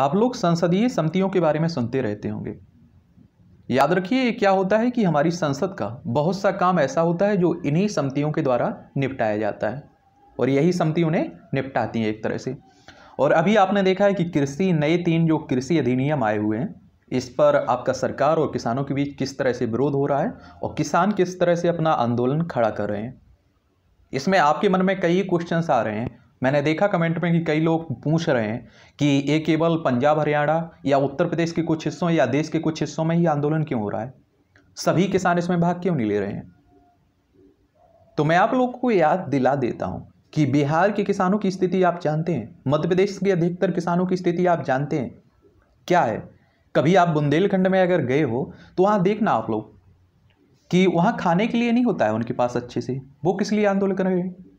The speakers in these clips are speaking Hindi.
आप लोग संसदीय समितियों के बारे में सुनते रहते होंगे याद रखिए ये क्या होता है कि हमारी संसद का बहुत सा काम ऐसा होता है जो इन्हीं समितियों के द्वारा निपटाया जाता है और यही समिति उन्हें निपटाती हैं एक तरह से और अभी आपने देखा है कि कृषि नए तीन जो कृषि अधिनियम आए हुए हैं इस पर आपका सरकार और किसानों के बीच किस तरह से विरोध हो रहा है और किसान किस तरह से अपना आंदोलन खड़ा कर रहे हैं इसमें आपके मन में कई क्वेश्चंस आ रहे हैं मैंने देखा कमेंट में कि कई लोग पूछ रहे हैं कि ये केवल पंजाब हरियाणा या उत्तर प्रदेश के कुछ हिस्सों या देश के कुछ हिस्सों में ही आंदोलन क्यों हो रहा है सभी किसान इसमें भाग क्यों नहीं ले रहे हैं तो मैं आप लोगों को याद दिला देता हूँ कि बिहार के किसानों की स्थिति आप जानते हैं मध्य प्रदेश के अधिकतर किसानों की स्थिति आप जानते हैं क्या है कभी आप बुंदेलखंड में अगर गए हो तो वहाँ देखना आप लोग कि वहाँ खाने के लिए नहीं होता है उनके पास अच्छे से वो किस लिए आंदोलन कर रहे हैं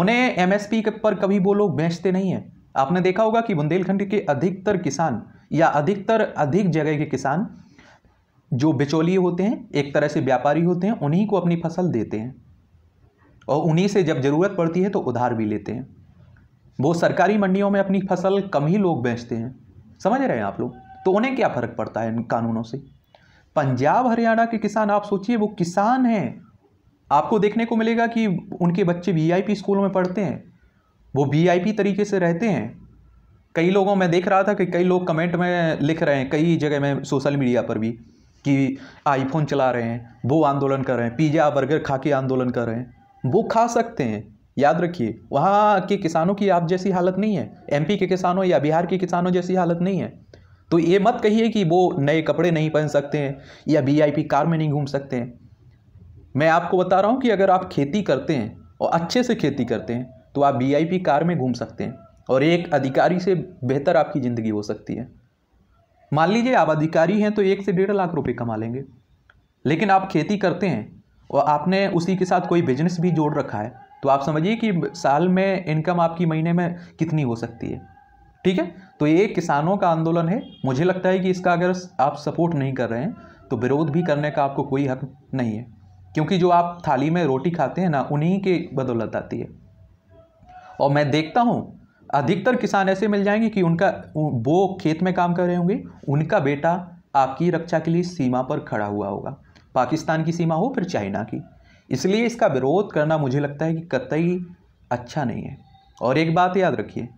उन्हें एमएसपी पर कभी वो लोग बेचते नहीं हैं आपने देखा होगा कि बुंदेलखंड के अधिकतर किसान या अधिकतर अधिक जगह के किसान जो बिचौलिए होते हैं एक तरह से व्यापारी होते हैं उन्हीं को अपनी फसल देते हैं और उन्हीं से जब ज़रूरत पड़ती है तो उधार भी लेते हैं वो सरकारी मंडियों में अपनी फसल कम ही लोग बेचते हैं समझ रहे हैं आप लोग तो उन्हें क्या फ़र्क पड़ता है इन कानूनों से पंजाब हरियाणा के किसान आप सोचिए वो किसान हैं आपको देखने को मिलेगा कि उनके बच्चे वीआईपी स्कूलों में पढ़ते हैं वो वीआईपी तरीके से रहते हैं कई लोगों में देख रहा था कि कई लोग कमेंट में लिख रहे हैं कई जगह में सोशल मीडिया पर भी कि आईफोन चला रहे हैं वो आंदोलन कर रहे हैं पिज़्ज़ा बर्गर खा के आंदोलन कर रहे हैं वो खा सकते हैं याद रखिए वहाँ के किसानों की आप जैसी हालत नहीं है एमपी के किसानों या बिहार के किसानों जैसी हालत नहीं है तो ये मत कहिए कि वो नए कपड़े नहीं पहन सकते हैं या वीआईपी कार में नहीं घूम सकते हैं मैं आपको बता रहा हूँ कि अगर आप खेती करते हैं और अच्छे से खेती करते हैं तो आप वी कार में घूम सकते हैं और एक अधिकारी से बेहतर आपकी ज़िंदगी हो सकती है मान लीजिए आप अधिकारी हैं तो एक से डेढ़ लाख रुपए कमा लेंगे लेकिन आप खेती करते हैं और आपने उसी के साथ कोई बिजनेस भी जोड़ रखा है तो आप समझिए कि साल में इनकम आपकी महीने में कितनी हो सकती है ठीक है तो ये किसानों का आंदोलन है मुझे लगता है कि इसका अगर आप सपोर्ट नहीं कर रहे हैं तो विरोध भी करने का आपको कोई हक नहीं है क्योंकि जो आप थाली में रोटी खाते हैं ना उन्हीं के बदौलत आती है और मैं देखता हूँ अधिकतर किसान ऐसे मिल जाएंगे कि उनका वो खेत में काम कर रहे होंगे उनका बेटा आपकी रक्षा के लिए सीमा पर खड़ा हुआ होगा पाकिस्तान की सीमा हो फिर चाइना की इसलिए इसका विरोध करना मुझे लगता है कि कतई अच्छा नहीं है और एक बात याद रखिए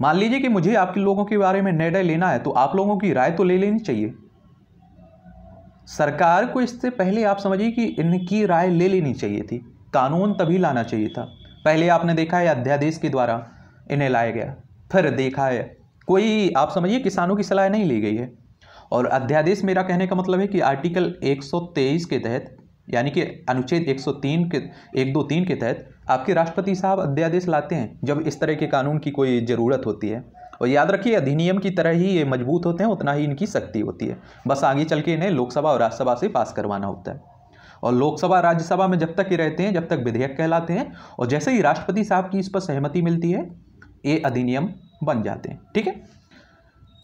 मान लीजिए कि मुझे आपके लोगों के बारे में निर्णय लेना है तो आप लोगों की राय तो ले लेनी चाहिए सरकार को इससे पहले आप समझिए कि इनकी राय ले लेनी चाहिए थी कानून तभी लाना चाहिए था पहले आपने देखा है अध्यादेश के द्वारा इन्हें लाया गया फिर देखा है कोई आप समझिए किसानों की सलाह नहीं ली गई है और अध्यादेश मेरा कहने का मतलब है कि आर्टिकल 123 के तहत यानी कि अनुच्छेद 103 के एक दो तीन के तहत आपके राष्ट्रपति साहब अध्यादेश लाते हैं जब इस तरह के कानून की कोई ज़रूरत होती है और याद रखिए अधिनियम की तरह ही ये मजबूत होते हैं उतना ही इनकी शक्ति होती है बस आगे चल के इन्हें लोकसभा और राज्यसभा से पास करवाना होता है और लोकसभा राज्यसभा में जब तक ये रहते हैं जब तक विधेयक कहलाते हैं और जैसे ही राष्ट्रपति साहब की इस पर सहमति मिलती है ये अधिनियम बन जाते हैं ठीक है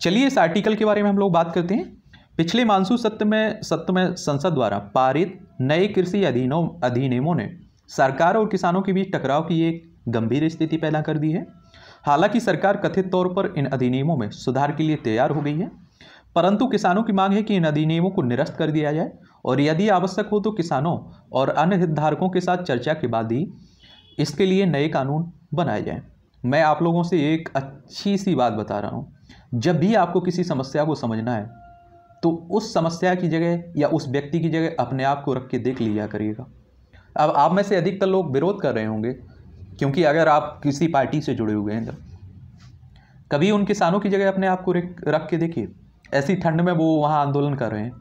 चलिए इस आर्टिकल के बारे में हम लोग बात करते हैं पिछले मानसून सत्र में सत्र में संसद द्वारा पारित नए कृषि अधिनियमों ने सरकार और किसानों के बीच टकराव की एक गंभीर स्थिति पैदा कर दी है हालांकि सरकार कथित तौर पर इन अधिनियमों में सुधार के लिए तैयार हो गई है परंतु किसानों की मांग है कि इन अधिनियमों को निरस्त कर दिया जाए और यदि आवश्यक हो तो किसानों और अन्य हितधारकों के साथ चर्चा के बाद ही इसके लिए नए कानून बनाए जाएँ मैं आप लोगों से एक अच्छी सी बात बता रहा हूँ जब भी आपको किसी समस्या को समझना है तो उस समस्या की जगह या उस व्यक्ति की जगह अपने आप को रख के देख लिया करिएगा अब आप में से अधिकतर लोग विरोध कर रहे होंगे क्योंकि अगर आप किसी पार्टी से जुड़े हुए हैं जब कभी उन किसानों की जगह अपने आप को रख के देखिए ऐसी ठंड में वो वहाँ आंदोलन कर रहे हैं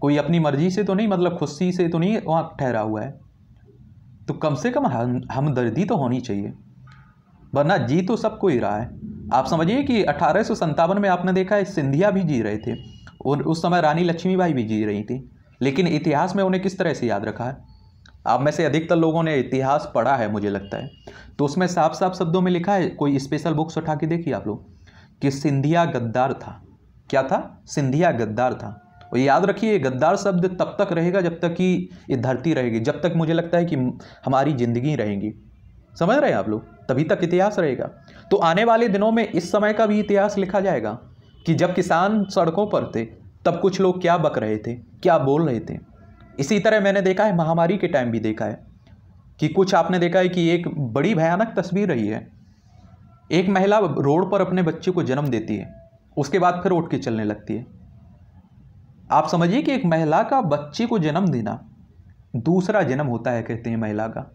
कोई अपनी मर्जी से तो नहीं मतलब खुशी से तो नहीं वहाँ ठहरा हुआ है तो कम से कम हम हमदर्दी तो होनी चाहिए वरना जी तो सबको ही रहा है आप समझिए कि अठारह में आपने देखा है सिंधिया भी जी रहे थे और उस समय रानी लक्ष्मीबाई भी जी रही थी लेकिन इतिहास में उन्हें किस तरह से याद रखा है आप में से अधिकतर लोगों ने इतिहास पढ़ा है मुझे लगता है तो उसमें साफ साफ शब्दों में लिखा है कोई स्पेशल बुक्स उठा के देखिए आप लोग कि सिंधिया गद्दार था क्या था सिंधिया गद्दार था और याद रखिए गद्दार शब्द तब तक रहेगा जब तक कि ये धरती रहेगी जब तक मुझे लगता है कि हमारी ज़िंदगी रहेंगी समझ रहे हैं आप लोग तभी तक इतिहास रहेगा तो आने वाले दिनों में इस समय का भी इतिहास लिखा जाएगा कि जब किसान सड़कों पर थे तब कुछ लोग क्या बक रहे थे क्या बोल रहे थे इसी तरह मैंने देखा है महामारी के टाइम भी देखा है कि कुछ आपने देखा है कि एक बड़ी भयानक तस्वीर रही है एक महिला रोड पर अपने बच्चे को जन्म देती है उसके बाद फिर उठ के चलने लगती है आप समझिए कि एक महिला का बच्चे को जन्म देना दूसरा जन्म होता है कहते हैं महिला का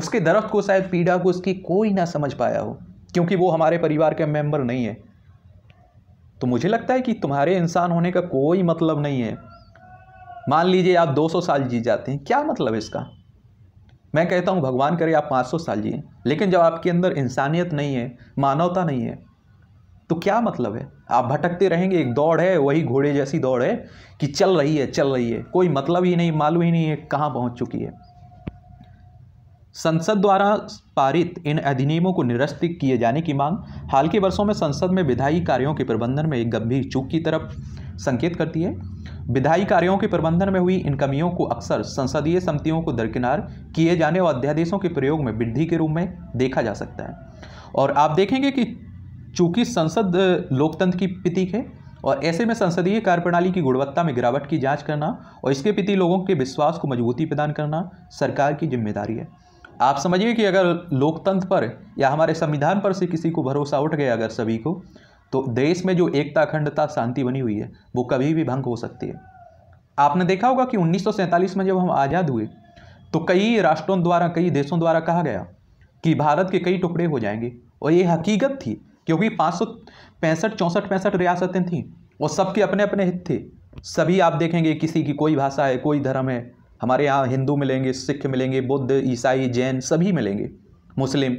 उसके दरख्त को शायद पीड़ा को उसकी कोई ना समझ पाया हो क्योंकि वो हमारे परिवार के मेंबर नहीं है तो मुझे लगता है कि तुम्हारे इंसान होने का कोई मतलब नहीं है मान लीजिए आप 200 साल जी जाते हैं क्या मतलब इसका मैं कहता हूँ भगवान करे आप 500 साल जिए लेकिन जब आपके अंदर इंसानियत नहीं है मानवता नहीं है तो क्या मतलब है आप भटकते रहेंगे एक दौड़ है वही घोड़े जैसी दौड़ है कि चल रही है चल रही है कोई मतलब ही नहीं मालूम ही नहीं है कहाँ पहुँच चुकी है संसद द्वारा पारित इन अधिनियमों को निरस्त किए जाने की मांग हाल के वर्षों में संसद में विधायी कार्यों के प्रबंधन में एक गंभीर चूक की तरफ संकेत करती है विधायी कार्यों के प्रबंधन में हुई इन कमियों को अक्सर संसदीय समितियों को दरकिनार किए जाने और अध्यादेशों के प्रयोग में वृद्धि के रूप में देखा जा सकता है और आप देखेंगे कि चूंकि संसद लोकतंत्र की प्रतीक है और ऐसे में संसदीय कार्यप्रणाली की गुणवत्ता में गिरावट की जांच करना और इसके प्रति लोगों के विश्वास को मजबूती प्रदान करना सरकार की जिम्मेदारी है आप समझिए कि अगर लोकतंत्र पर या हमारे संविधान पर से किसी को भरोसा उठ गया अगर सभी को तो देश में जो एकता अखंडता शांति बनी हुई है वो कभी भी भंग हो सकती है आपने देखा होगा कि उन्नीस में जब हम आज़ाद हुए तो कई राष्ट्रों द्वारा कई देशों द्वारा कहा गया कि भारत के कई टुकड़े हो जाएंगे और ये हकीकत थी क्योंकि पाँच सौ पैंसठ चौंसठ पैंसठ रियासतें थीं और सबके अपने अपने हित थे सभी आप देखेंगे किसी की कोई भाषा है कोई धर्म है हमारे यहाँ हिंदू मिलेंगे सिख मिलेंगे बुद्ध ईसाई जैन सभी मिलेंगे मुस्लिम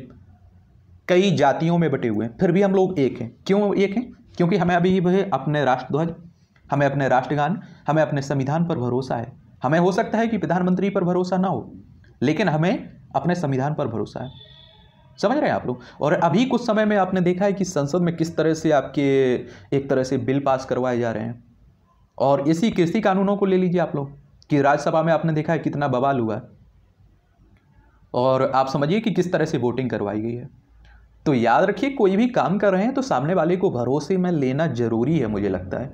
कई जातियों में बटे हुए हैं फिर भी हम लोग एक हैं क्यों एक हैं क्योंकि हमें अभी अपने राष्ट्रध्वज हमें अपने राष्ट्रगान हमें अपने संविधान पर भरोसा है हमें हो सकता है कि प्रधानमंत्री पर भरोसा ना हो लेकिन हमें अपने संविधान पर भरोसा है समझ रहे हैं आप लोग और अभी कुछ समय में आपने देखा है कि संसद में किस तरह से आपके एक तरह से बिल पास करवाए जा रहे हैं और इसी कृषि कानूनों को ले लीजिए आप लोग कि राज्यसभा में आपने देखा है कितना बवाल हुआ और आप समझिए कि किस तरह से वोटिंग करवाई गई है तो याद रखिए कोई भी काम कर रहे हैं तो सामने वाले को भरोसे में लेना ज़रूरी है मुझे लगता है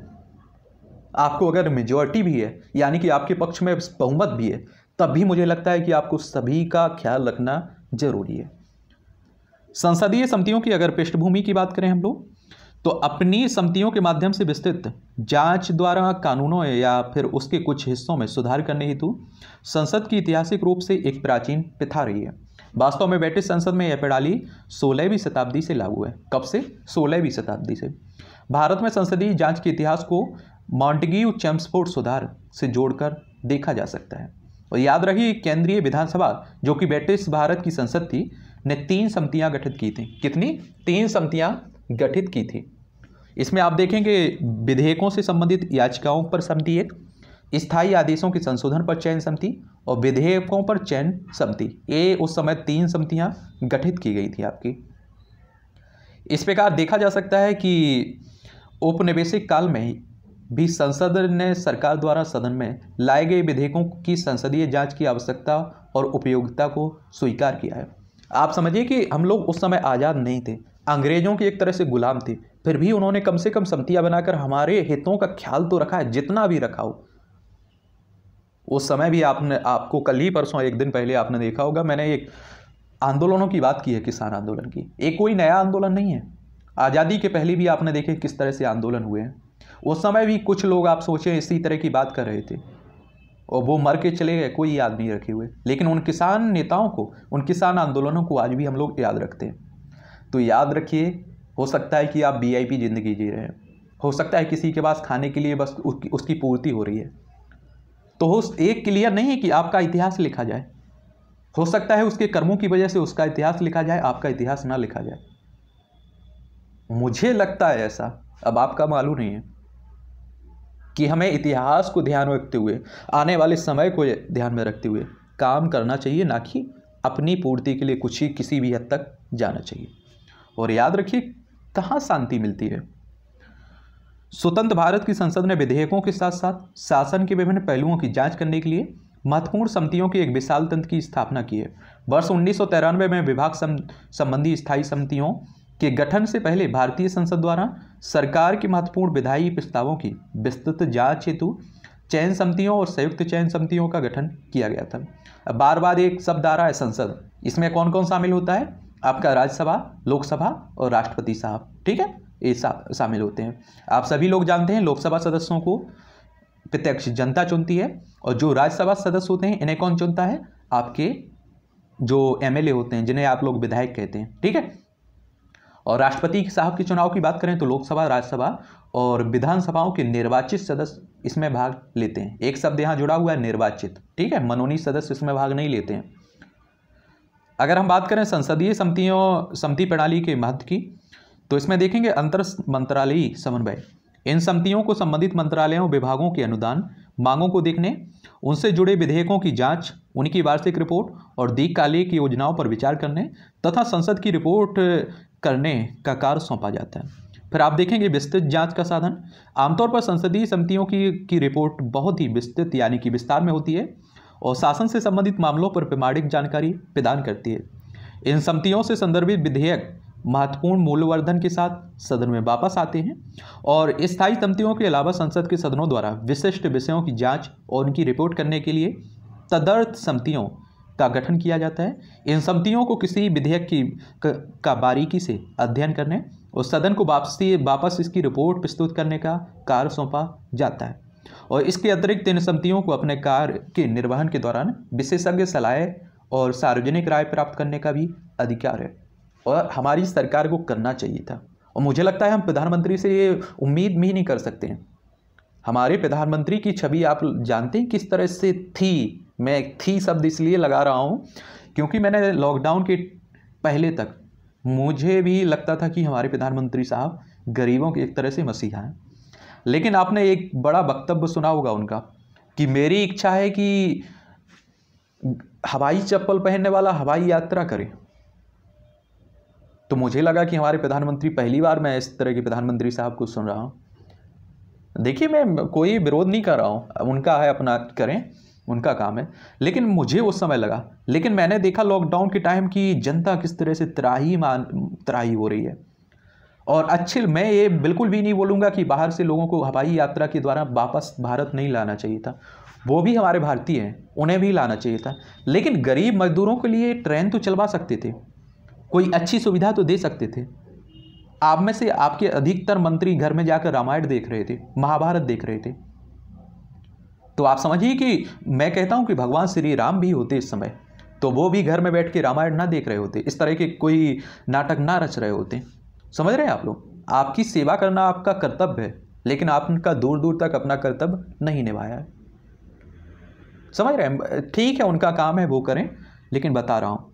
आपको अगर मेजोरिटी भी है यानी कि आपके पक्ष में बहुमत भी है तब भी मुझे लगता है कि आपको सभी का ख्याल रखना जरूरी है संसदीय समितियों की अगर पृष्ठभूमि की बात करें हम लोग तो अपनी समितियों के माध्यम से विस्तृत जांच द्वारा कानूनों या फिर उसके कुछ हिस्सों में सुधार करने हेतु संसद की ऐतिहासिक रूप से एक प्राचीन प्रथा रही है वास्तव में ब्रिटिश संसद में यह प्रणाली सोलहवीं शताब्दी से लागू है कब से सोलहवीं शताब्दी से भारत में संसदीय जांच के इतिहास को मॉन्टगी चैम्सफोर्ड सुधार से जोड़कर देखा जा सकता है और याद रही केंद्रीय विधानसभा जो कि ब्रिटिश भारत की संसद थी ने तीन समितियां गठित की थी कितनी तीन समितियां गठित की थी इसमें आप देखेंगे विधेयकों से संबंधित याचिकाओं पर समिति एक स्थायी आदेशों के संशोधन पर चयन समिति और विधेयकों पर चयन समिति ये उस समय तीन समितियाँ गठित की गई थी आपकी इस प्रकार देखा जा सकता है कि औपनिवेशिक काल में भी संसद ने सरकार द्वारा सदन में लाए गए विधेयकों की संसदीय जांच की आवश्यकता और उपयोगिता को स्वीकार किया है आप समझिए कि हम लोग उस समय आज़ाद नहीं थे अंग्रेजों के एक तरह से गुलाम थे फिर भी उन्होंने कम से कम समितियाँ बनाकर हमारे हितों का ख्याल तो रखा है जितना भी रखा हो उस समय भी आपने आपको कल ही परसों एक दिन पहले आपने देखा होगा मैंने एक आंदोलनों की बात की है किसान आंदोलन की एक कोई नया आंदोलन नहीं है आज़ादी के पहले भी आपने देखे किस तरह से आंदोलन हुए हैं उस समय भी कुछ लोग आप सोचें इसी तरह की बात कर रहे थे और वो मर के चले गए कोई याद नहीं रखे हुए लेकिन उन किसान नेताओं को उन किसान आंदोलनों को आज भी हम लोग याद रखते हैं तो याद रखिए हो सकता है कि आप वी ज़िंदगी जी रहे हैं हो सकता है किसी के पास खाने के लिए बस उसकी पूर्ति हो रही है तो हो एक क्लियर नहीं है कि आपका इतिहास लिखा जाए हो सकता है उसके कर्मों की वजह से उसका इतिहास लिखा जाए आपका इतिहास ना लिखा जाए मुझे लगता है ऐसा अब आपका मालूम नहीं है कि हमें इतिहास को ध्यान में रखते हुए आने वाले समय को ध्यान में रखते हुए काम करना चाहिए ना कि अपनी पूर्ति के लिए कुछ ही किसी भी हद तक जाना चाहिए और याद रखिए कहाँ शांति मिलती है स्वतंत्र भारत की संसद ने विधेयकों के साथ साथ शासन के विभिन्न पहलुओं की जांच करने के लिए महत्वपूर्ण समितियों की एक विशाल तंत्र की स्थापना की है वर्ष उन्नीस में विभाग संबंधी स्थायी समितियों के गठन से पहले भारतीय संसद द्वारा सरकार के महत्वपूर्ण विधायी प्रस्तावों की विस्तृत जांच हेतु चयन समितियों और संयुक्त चयन समितियों का गठन किया गया था अब बार बार एक शब्द आ रहा है संसद इसमें कौन कौन शामिल होता है आपका राज्यसभा लोकसभा और राष्ट्रपति साहब ठीक है शामिल होते हैं आप सभी लोग जानते हैं लोकसभा सदस्यों को प्रत्यक्ष जनता चुनती है और जो राज्यसभा सदस्य होते हैं इन्हें कौन चुनता है आपके जो एमएलए होते हैं जिन्हें आप लोग विधायक कहते हैं ठीक है और राष्ट्रपति साहब के चुनाव की बात करें तो लोकसभा राज्यसभा और विधानसभाओं के निर्वाचित सदस्य इसमें भाग लेते हैं एक शब्द यहाँ जुड़ा हुआ है निर्वाचित ठीक है मनोनीत सदस्य इसमें भाग नहीं लेते हैं अगर हम बात करें संसदीय समितियों समिति प्रणाली के महत्व की तो इसमें देखेंगे अंतर मंत्रालयी समन्वय इन समितियों को संबंधित मंत्रालयों विभागों के अनुदान मांगों को देखने उनसे जुड़े विधेयकों की जांच, उनकी वार्षिक रिपोर्ट और दीर्घकालिक योजनाओं पर विचार करने तथा संसद की रिपोर्ट करने का कार्य सौंपा जाता है फिर आप देखेंगे विस्तृत जांच का साधन आमतौर पर संसदीय समितियों की की रिपोर्ट बहुत ही विस्तृत यानी कि विस्तार में होती है और शासन से संबंधित मामलों पर प्रमाणिक जानकारी प्रदान करती है इन समितियों से संदर्भित विधेयक महत्वपूर्ण मूल्यवर्धन के साथ सदन में वापस आते हैं और स्थायी समितियों के अलावा संसद के सदनों द्वारा विशिष्ट विषयों की जांच और उनकी रिपोर्ट करने के लिए तदर्थ समितियों का गठन किया जाता है इन समितियों को किसी विधेयक की का बारीकी से अध्ययन करने और सदन को वापसी वापस इसकी रिपोर्ट प्रस्तुत करने का कार्य सौंपा जाता है और इसके अतिरिक्त इन समितियों को अपने कार्य के निर्वहन के दौरान विशेषज्ञ सलाह और सार्वजनिक राय प्राप्त करने का भी अधिकार है और हमारी सरकार को करना चाहिए था और मुझे लगता है हम प्रधानमंत्री से ये उम्मीद भी नहीं कर सकते हैं हमारे प्रधानमंत्री की छवि आप जानते हैं किस तरह से थी मैं थी शब्द इसलिए लगा रहा हूँ क्योंकि मैंने लॉकडाउन के पहले तक मुझे भी लगता था कि हमारे प्रधानमंत्री साहब गरीबों के एक तरह से मसीहा हैं लेकिन आपने एक बड़ा वक्तव्य सुना होगा उनका कि मेरी इच्छा है कि हवाई चप्पल पहनने वाला हवाई यात्रा करें तो मुझे लगा कि हमारे प्रधानमंत्री पहली बार मैं इस तरह के प्रधानमंत्री साहब को सुन रहा हूँ देखिए मैं कोई विरोध नहीं कर रहा हूँ उनका है अपना करें उनका काम है लेकिन मुझे उस समय लगा लेकिन मैंने देखा लॉकडाउन के टाइम की जनता किस तरह से त्राही मान त्राही हो रही है और अच्छे मैं ये बिल्कुल भी नहीं बोलूँगा कि बाहर से लोगों को हवाई यात्रा के द्वारा वापस भारत नहीं लाना चाहिए था वो भी हमारे भारतीय हैं उन्हें भी लाना चाहिए था लेकिन गरीब मजदूरों के लिए ट्रेन तो चलवा सकते थे कोई अच्छी सुविधा तो दे सकते थे आप में से आपके अधिकतर मंत्री घर में जाकर रामायण देख रहे थे महाभारत देख रहे थे तो आप समझिए कि मैं कहता हूँ कि भगवान श्री राम भी होते इस समय तो वो भी घर में बैठ के रामायण ना देख रहे होते इस तरह के कोई नाटक ना रच रहे होते समझ रहे हैं आप लोग आपकी सेवा करना आपका कर्तव्य है लेकिन आपका दूर दूर तक अपना कर्तव्य नहीं निभाया है समझ रहे हैं ठीक है उनका काम है वो करें लेकिन बता रहा हूँ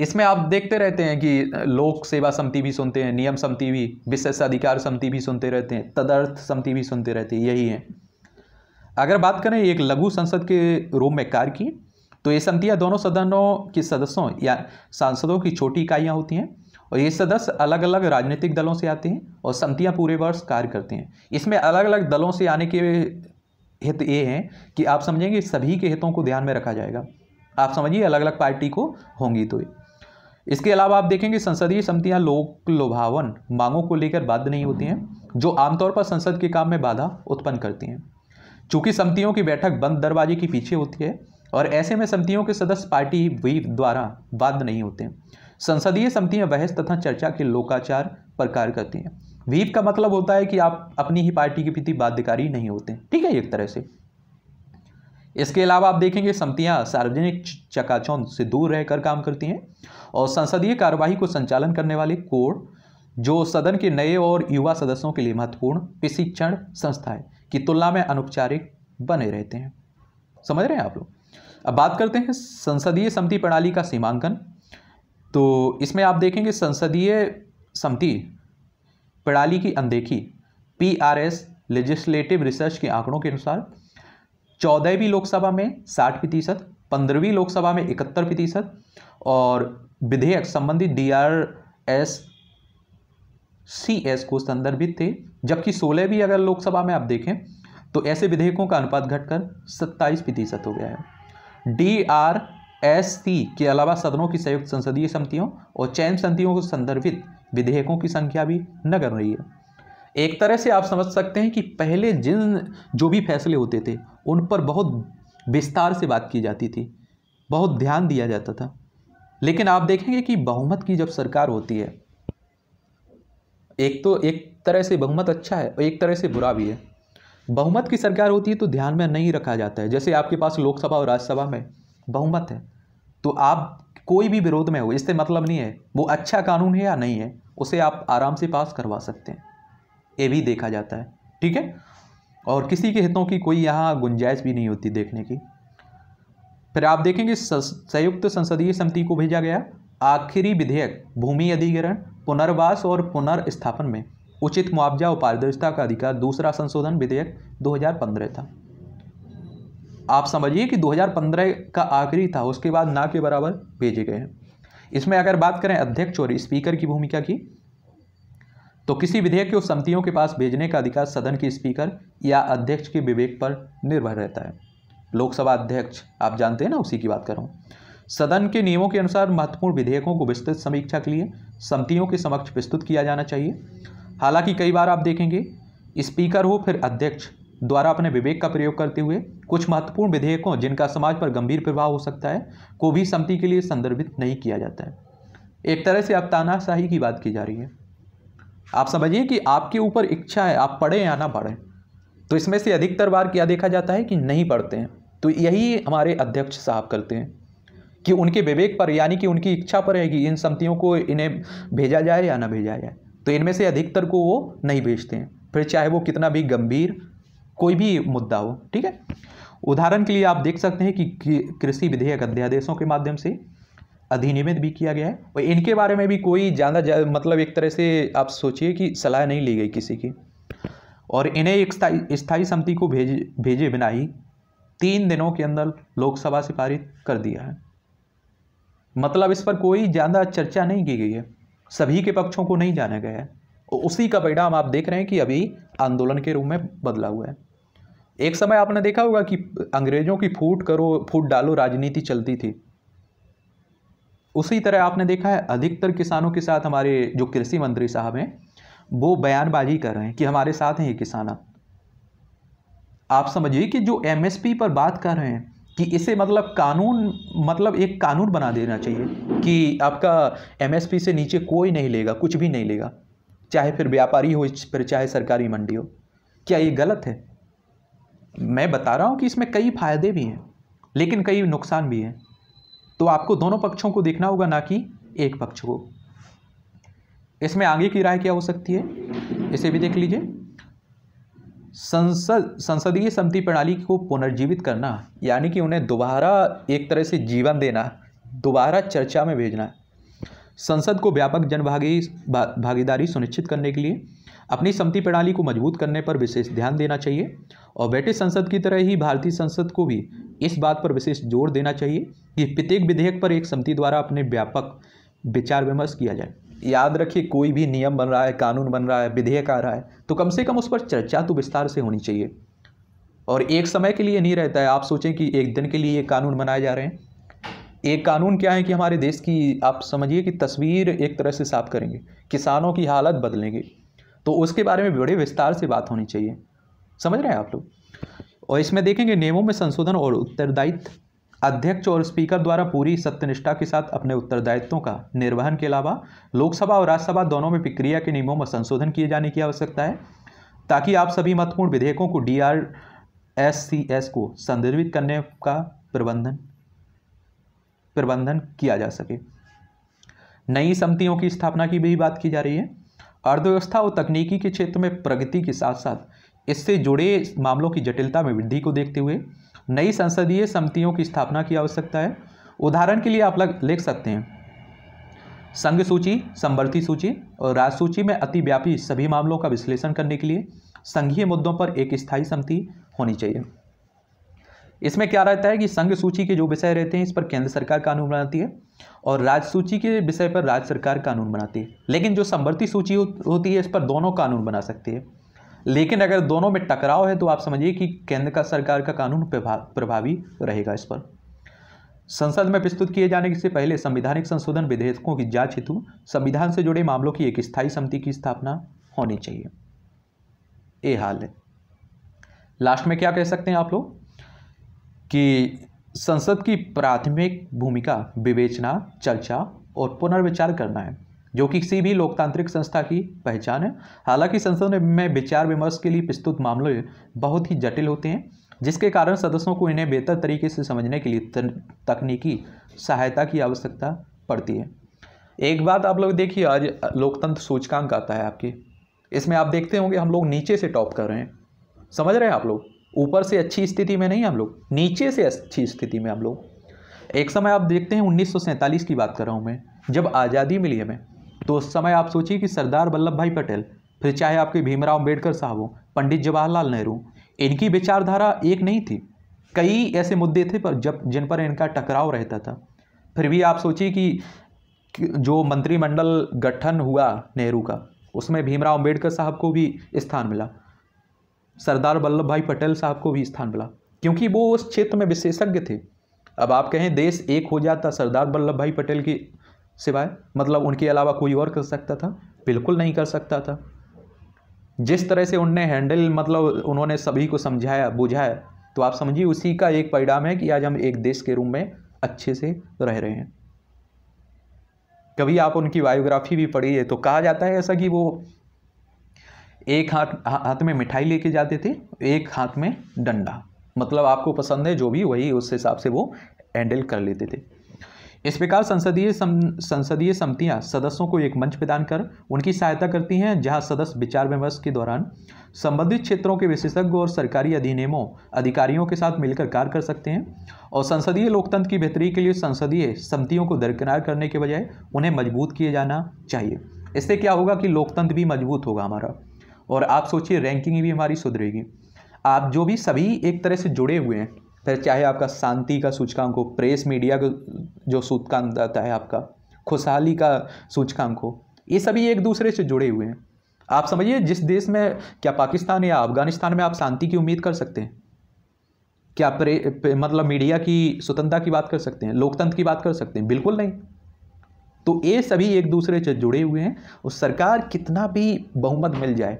इसमें आप देखते रहते हैं कि लोक सेवा समिति भी सुनते हैं नियम समिति भी विशेष अधिकार समिति भी सुनते रहते हैं तदर्थ समिति भी सुनते रहते हैं यही है अगर बात करें एक लघु संसद के रूप में कार्य की तो ये समितियाँ दोनों सदनों के सदस्यों या सांसदों की छोटी इकाइयाँ होती हैं और ये सदस्य अलग अलग राजनीतिक दलों से आते हैं और समितियाँ पूरे वर्ष कार्य करते हैं इसमें अलग अलग दलों से आने के हित ये हैं कि आप समझेंगे सभी के हितों को ध्यान में रखा जाएगा आप समझिए अलग अलग पार्टी को होंगी तो इसके अलावा आप देखेंगे संसदीय समितियां लोक लोभावन मांगों को लेकर बाध्य नहीं होती हैं जो आमतौर पर संसद के काम में बाधा उत्पन्न करती हैं चूंकि समितियों की बैठक बंद दरवाजे के पीछे होती है और ऐसे में समितियों के सदस्य पार्टी वीर द्वारा बाध्य नहीं होते हैं। संसदीय समितियाँ बहस तथा चर्चा के लोकाचार पर कार्य करती हैं वीप का मतलब होता है कि आप अपनी ही पार्टी के प्रति बाध्यकारी नहीं होते ठीक है एक तरह से इसके अलावा आप देखेंगे समितियां सार्वजनिक चकाचौंध से दूर रहकर काम करती हैं और संसदीय कार्यवाही को संचालन करने वाले कोड जो सदन के नए और युवा सदस्यों के लिए महत्वपूर्ण प्रशिक्षण संस्थाएं की तुलना में अनौपचारिक बने रहते हैं समझ रहे हैं आप लोग अब बात करते हैं संसदीय समिति प्रणाली का सीमांकन तो इसमें आप देखेंगे संसदीय समिति प्रणाली की अनदेखी P R S legislative research के आंकड़ों के अनुसार चौदहवीं लोकसभा में साठ प्रतिशत पंद्रहवीं लोकसभा में इकहत्तर प्रतिशत और विधेयक संबंधित D R S C S को संदर्भित थे जबकि सोलहवीं अगर लोकसभा में आप देखें तो ऐसे विधेयकों का अनुपात घटकर सत्ताईस प्रतिशत हो गया है डी आर एस सी के अलावा सदनों की संयुक्त संसदीय समितियों और चयन समितियों को संदर्भित विधेयकों की संख्या भी नगर रही है एक तरह से आप समझ सकते हैं कि पहले जिन जो भी फैसले होते थे उन पर बहुत विस्तार से बात की जाती थी बहुत ध्यान दिया जाता था लेकिन आप देखेंगे कि बहुमत की जब सरकार होती है एक तो एक तरह से बहुमत अच्छा है और एक तरह से बुरा भी है बहुमत की सरकार होती है तो ध्यान में नहीं रखा जाता है जैसे आपके पास लोकसभा और राज्यसभा में बहुमत है तो आप कोई भी विरोध में हो इससे मतलब नहीं है वो अच्छा कानून है या नहीं है उसे आप आराम से पास करवा सकते हैं ये भी देखा जाता है ठीक है और किसी के हितों की कोई यहाँ गुंजाइश भी नहीं होती देखने की फिर आप देखेंगे संयुक्त संसदीय समिति को भेजा गया आखिरी विधेयक भूमि अधिग्रहण पुनर्वास और पुनर्स्थापन में उचित मुआवजा और पारदर्शिता का अधिकार दूसरा संशोधन विधेयक 2015 था आप समझिए कि 2015 का आखिरी था उसके बाद ना के बराबर भेजे गए हैं इसमें अगर बात करें अध्यक्ष और स्पीकर की भूमिका की तो किसी विधेयक को समितियों के पास भेजने का अधिकार सदन के स्पीकर या अध्यक्ष के विवेक पर निर्भर रहता है लोकसभा अध्यक्ष आप जानते हैं ना उसी की बात कर रहा हूँ सदन के नियमों के अनुसार महत्वपूर्ण विधेयकों को विस्तृत समीक्षा के लिए समितियों के समक्ष प्रस्तुत किया जाना चाहिए हालांकि कई बार आप देखेंगे स्पीकर हो फिर अध्यक्ष द्वारा अपने विवेक का प्रयोग करते हुए कुछ महत्वपूर्ण विधेयकों जिनका समाज पर गंभीर प्रभाव हो सकता है को भी समिति के लिए संदर्भित नहीं किया जाता है एक तरह से अब तानाशाही की बात की जा रही है आप समझिए कि आपके ऊपर इच्छा है आप पढ़ें या ना पढ़ें तो इसमें से अधिकतर बार क्या देखा जाता है कि नहीं पढ़ते हैं तो यही हमारे अध्यक्ष साहब करते हैं कि उनके विवेक पर यानी कि उनकी इच्छा पर है कि इन समितियों को इन्हें भेजा जाए या ना भेजा जाए तो इनमें से अधिकतर को वो नहीं भेजते हैं फिर चाहे वो कितना भी गंभीर कोई भी मुद्दा हो ठीक है उदाहरण के लिए आप देख सकते हैं कि कृषि विधेयक अध्यादेशों के माध्यम से अधिनियमित भी किया गया है और इनके बारे में भी कोई ज़्यादा मतलब एक तरह से आप सोचिए कि सलाह नहीं ली गई किसी की और इन्हें एक स्थायी समिति को भेज भेजे बिना ही तीन दिनों के अंदर लोकसभा से पारित कर दिया है मतलब इस पर कोई ज़्यादा चर्चा नहीं की गई है सभी के पक्षों को नहीं जाना गया है और उसी का परिणाम आप देख रहे हैं कि अभी आंदोलन के रूप में बदला हुआ है एक समय आपने देखा होगा कि अंग्रेज़ों की फूट करो फूट डालो राजनीति चलती थी उसी तरह आपने देखा है अधिकतर किसानों के साथ हमारे जो कृषि मंत्री साहब हैं वो बयानबाजी कर रहे हैं कि हमारे साथ हैं ये किसान आप समझिए कि जो एमएसपी पर बात कर रहे हैं कि इसे मतलब कानून मतलब एक कानून बना देना चाहिए कि आपका एमएसपी से नीचे कोई नहीं लेगा कुछ भी नहीं लेगा चाहे फिर व्यापारी हो फिर चाहे सरकारी मंडी हो क्या ये गलत है मैं बता रहा हूँ कि इसमें कई फायदे भी हैं लेकिन कई नुकसान भी हैं तो आपको दोनों पक्षों को देखना होगा ना कि एक पक्ष को इसमें आगे की राय क्या हो सकती है इसे भी देख लीजिए संसद संसदीय समिति प्रणाली को पुनर्जीवित करना यानी कि उन्हें दोबारा एक तरह से जीवन देना दोबारा चर्चा में भेजना संसद को व्यापक जनभागी भा, भागीदारी सुनिश्चित करने के लिए अपनी समिति प्रणाली को मजबूत करने पर विशेष ध्यान देना चाहिए और ब्रिटिश संसद की तरह ही भारतीय संसद को भी इस बात पर विशेष जोर देना चाहिए कि प्रत्येक विधेयक पर एक समिति द्वारा अपने व्यापक विचार विमर्श किया जाए याद रखिए कोई भी नियम बन रहा है कानून बन रहा है विधेयक आ रहा है तो कम से कम उस पर चर्चा तो विस्तार से होनी चाहिए और एक समय के लिए नहीं रहता है आप सोचें कि एक दिन के लिए ये कानून बनाए जा रहे हैं एक कानून क्या है कि हमारे देश की आप समझिए कि तस्वीर एक तरह से साफ करेंगे किसानों की हालत बदलेंगे तो उसके बारे में बड़े विस्तार से बात होनी चाहिए समझ रहे हैं आप लोग और इसमें देखेंगे नियमों में संशोधन और उत्तरदायित्व अध्यक्ष और स्पीकर द्वारा पूरी सत्यनिष्ठा के साथ अपने उत्तरदायित्वों का निर्वहन के अलावा लोकसभा और राज्यसभा दोनों में प्रक्रिया के नियमों में संशोधन किए जाने की आवश्यकता है ताकि आप सभी महत्वपूर्ण विधेयकों को D R S C S को संदर्भित करने का प्रबंधन प्रबंधन किया जा सके नई समितियों की स्थापना की भी बात की जा रही है अर्थव्यवस्था और तकनीकी के क्षेत्र में प्रगति के साथ साथ इससे जुड़े मामलों की जटिलता में वृद्धि को देखते हुए नई संसदीय समितियों की स्थापना की आवश्यकता है उदाहरण के लिए आप लग लिख सकते हैं संघ सूची संवर्ती सूची और राज सूची में अतिव्यापी सभी मामलों का विश्लेषण करने के लिए संघीय मुद्दों पर एक स्थायी समिति होनी चाहिए इसमें क्या रहता है कि संघ सूची के जो विषय रहते हैं इस पर केंद्र सरकार कानून बनाती है और राज्य सूची के विषय पर राज्य सरकार कानून बनाती है लेकिन जो संवर्ती सूची होती है इस पर दोनों कानून बना सकती है लेकिन अगर दोनों में टकराव है तो आप समझिए कि केंद्र का सरकार का कानून प्रभावी रहेगा इस पर संसद में प्रस्तुत किए जाने से पहले संविधानिक संशोधन विधेयकों की जांच हेतु संविधान से जुड़े मामलों की एक स्थायी समिति की स्थापना होनी चाहिए ये हाल है लास्ट में क्या कह सकते हैं आप लोग कि संसद की प्राथमिक भूमिका विवेचना चर्चा और पुनर्विचार करना है जो कि किसी भी लोकतांत्रिक संस्था की पहचान है हालांकि संसद में विचार विमर्श के लिए प्रस्तुत मामले बहुत ही जटिल होते हैं जिसके कारण सदस्यों को इन्हें बेहतर तरीके से समझने के लिए तकनीकी सहायता की आवश्यकता पड़ती है एक बात आप लोग देखिए आज लोकतंत्र सूचकांक आता है आपके इसमें आप देखते होंगे हम लोग नीचे से टॉप कर रहे हैं समझ रहे हैं आप लोग ऊपर से अच्छी स्थिति में नहीं हम लोग नीचे से अच्छी स्थिति में हम लोग एक समय आप देखते हैं उन्नीस की बात कर रहा हूँ मैं जब आज़ादी मिली हमें तो उस समय आप सोचिए कि सरदार वल्लभ भाई पटेल फिर चाहे आपके भीमराव अम्बेडकर साहब हों पंडित जवाहरलाल नेहरू इनकी विचारधारा एक नहीं थी कई ऐसे मुद्दे थे पर जब जिन पर इनका टकराव रहता था फिर भी आप सोचिए कि जो मंत्रिमंडल गठन हुआ नेहरू का उसमें भीमराव अम्बेडकर साहब को भी स्थान मिला सरदार वल्लभ भाई पटेल साहब को भी स्थान मिला क्योंकि वो उस क्षेत्र में विशेषज्ञ थे अब आप कहें देश एक हो जाता सरदार वल्लभ भाई पटेल की सिवाय मतलब उनके अलावा कोई और कर सकता था बिल्कुल नहीं कर सकता था जिस तरह से उनने हैंडल मतलब उन्होंने सभी को समझाया बुझाया तो आप समझिए उसी का एक परिणाम है कि आज हम एक देश के रूम में अच्छे से रह रहे हैं कभी आप उनकी बायोग्राफी भी पढ़ी है तो कहा जाता है ऐसा कि वो एक हाथ हाथ में मिठाई लेके जाते थे एक हाथ में डंडा मतलब आपको पसंद है जो भी वही उस हिसाब से वो हैंडल कर लेते थे इस प्रकार संसदीय सम, संसदीय समितियां सदस्यों को एक मंच प्रदान कर उनकी सहायता करती हैं जहां सदस्य विचार विमर्श के दौरान संबंधित क्षेत्रों के विशेषज्ञों और सरकारी अधिनियमों अधिकारियों के साथ मिलकर कार्य कर सकते हैं और संसदीय लोकतंत्र की बेहतरी के लिए संसदीय समितियों को दरकिनार करने के बजाय उन्हें मजबूत किया जाना चाहिए इससे क्या होगा कि लोकतंत्र भी मजबूत होगा हमारा और आप सोचिए रैंकिंग भी हमारी सुधरेगी आप जो भी सभी एक तरह से जुड़े हुए हैं फिर चाहे आपका शांति का सूचकांक हो प्रेस मीडिया का जो सूचकांक आता है आपका खुशहाली का सूचकांक हो ये सभी एक दूसरे से जुड़े हुए हैं आप समझिए जिस देश में क्या पाकिस्तान या अफगानिस्तान में आप शांति की उम्मीद कर सकते हैं क्या प्रे, प्रे मतलब मीडिया की स्वतंत्रता की बात कर सकते हैं लोकतंत्र की बात कर सकते हैं बिल्कुल नहीं तो ये सभी एक दूसरे से जुड़े हुए हैं और सरकार कितना भी बहुमत मिल जाए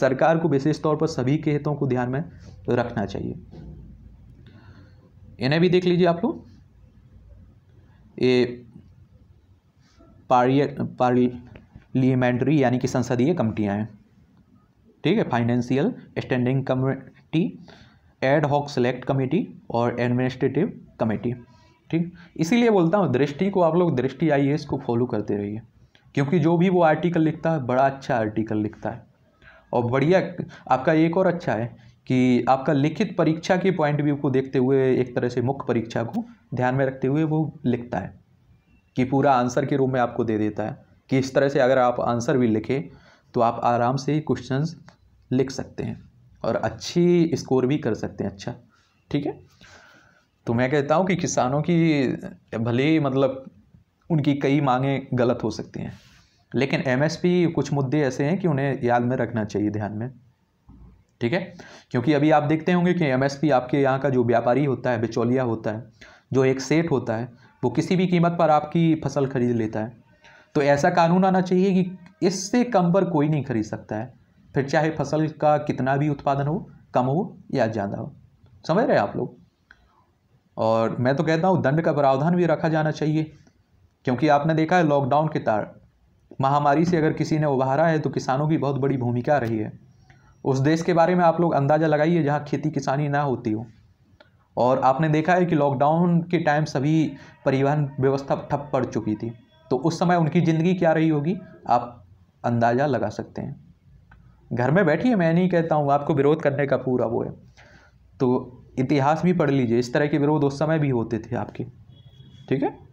सरकार को विशेष तौर पर सभी के हितों को ध्यान में रखना चाहिए इन्हें भी देख लीजिए आप लोग ये पार्लिय पार्लियामेंट्री यानी कि संसदीय कमिटियाँ हैं ठीक है financial standing committee ad hoc select committee और एडमिनिस्ट्रेटिव कमेटी ठीक इसीलिए बोलता हूँ दृष्टि को आप लोग दृष्टि आई को फॉलो करते रहिए क्योंकि जो भी वो आर्टिकल लिखता है बड़ा अच्छा आर्टिकल लिखता है और बढ़िया आपका एक और अच्छा है कि आपका लिखित परीक्षा के पॉइंट व्यू को देखते हुए एक तरह से मुख्य परीक्षा को ध्यान में रखते हुए वो लिखता है कि पूरा आंसर के रूप में आपको दे देता है कि इस तरह से अगर आप आंसर भी लिखें तो आप आराम से क्वेश्चन लिख सकते हैं और अच्छी स्कोर भी कर सकते हैं अच्छा ठीक है तो मैं कहता हूँ कि किसानों की भले ही मतलब उनकी कई मांगें गलत हो सकती हैं लेकिन एमएसपी कुछ मुद्दे ऐसे हैं कि उन्हें याद में रखना चाहिए ध्यान में ठीक है क्योंकि अभी आप देखते होंगे कि एमएसपी आपके यहाँ का जो व्यापारी होता है बिचौलिया होता है जो एक सेठ होता है वो किसी भी कीमत पर आपकी फसल खरीद लेता है तो ऐसा कानून आना चाहिए कि इससे कम पर कोई नहीं खरीद सकता है फिर चाहे फसल का कितना भी उत्पादन हो कम हो या ज़्यादा हो समझ रहे हैं आप लोग और मैं तो कहता हूँ दंड का प्रावधान भी रखा जाना चाहिए क्योंकि आपने देखा है लॉकडाउन के तार महामारी से अगर किसी ने उभारा है तो किसानों की बहुत बड़ी भूमिका रही है उस देश के बारे में आप लोग अंदाज़ा लगाइए जहाँ खेती किसानी ना होती हो और आपने देखा है कि लॉकडाउन के टाइम सभी परिवहन व्यवस्था ठप पड़ चुकी थी तो उस समय उनकी ज़िंदगी क्या रही होगी आप अंदाज़ा लगा सकते हैं घर में बैठिए मैं नहीं कहता हूँ आपको विरोध करने का पूरा वो है तो इतिहास भी पढ़ लीजिए इस तरह के विरोध उस समय भी होते थे आपके ठीक है